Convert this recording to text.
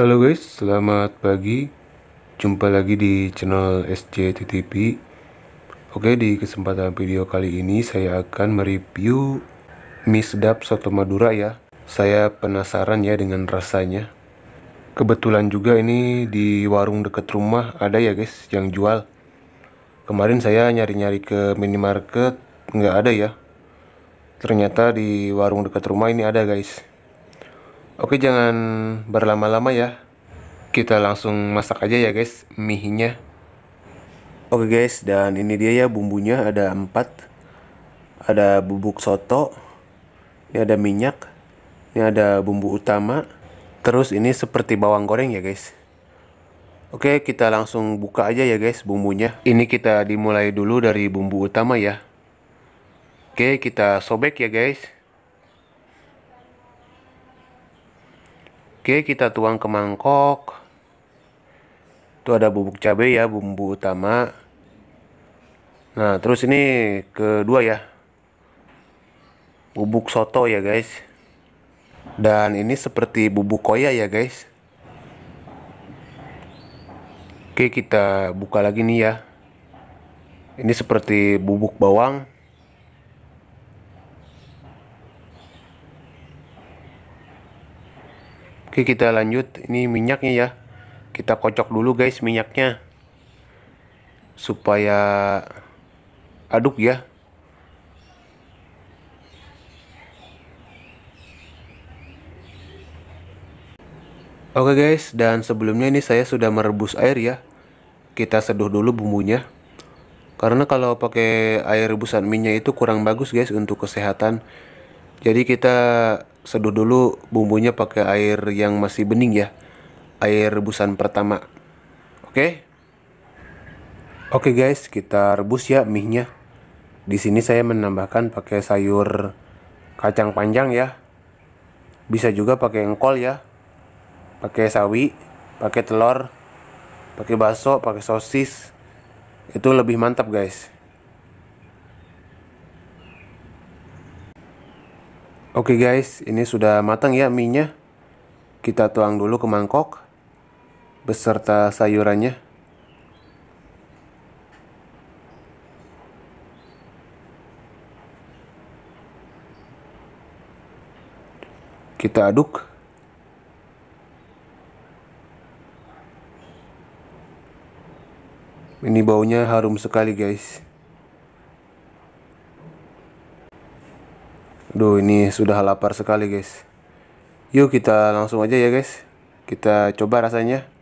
Halo guys, selamat pagi. Jumpa lagi di channel SJTTP. Oke, di kesempatan video kali ini saya akan mereview mie sedap soto Madura ya. Saya penasaran ya dengan rasanya. Kebetulan juga ini di warung dekat rumah ada ya guys yang jual. Kemarin saya nyari-nyari ke minimarket nggak ada ya. Ternyata di warung dekat rumah ini ada guys Oke jangan berlama-lama ya Kita langsung masak aja ya guys Mihinya Oke guys dan ini dia ya bumbunya Ada empat, Ada bubuk soto Ini ada minyak Ini ada bumbu utama Terus ini seperti bawang goreng ya guys Oke kita langsung buka aja ya guys bumbunya Ini kita dimulai dulu dari bumbu utama ya Oke kita sobek ya guys Oke, kita tuang ke mangkok. Itu ada bubuk cabai ya, bumbu utama. Nah, terus ini kedua ya. Bubuk soto ya, guys. Dan ini seperti bubuk koya ya, guys. Oke, kita buka lagi nih ya. Ini seperti bubuk bawang. Oke kita lanjut ini minyaknya ya kita kocok dulu guys minyaknya supaya aduk ya Oke guys dan sebelumnya ini saya sudah merebus air ya kita seduh dulu bumbunya karena kalau pakai air rebusan minyak itu kurang bagus guys untuk kesehatan jadi kita seduh dulu bumbunya pakai air yang masih bening ya air rebusan pertama oke okay? oke okay guys kita rebus ya mie-nya di sini saya menambahkan pakai sayur kacang panjang ya bisa juga pakai engkol ya pakai sawi pakai telur pakai bakso pakai sosis itu lebih mantap guys Oke okay guys, ini sudah matang ya mie-nya. Kita tuang dulu ke mangkok beserta sayurannya. Kita aduk. Ini baunya harum sekali guys. Duh ini sudah lapar sekali guys. Yuk kita langsung aja ya guys. Kita coba rasanya.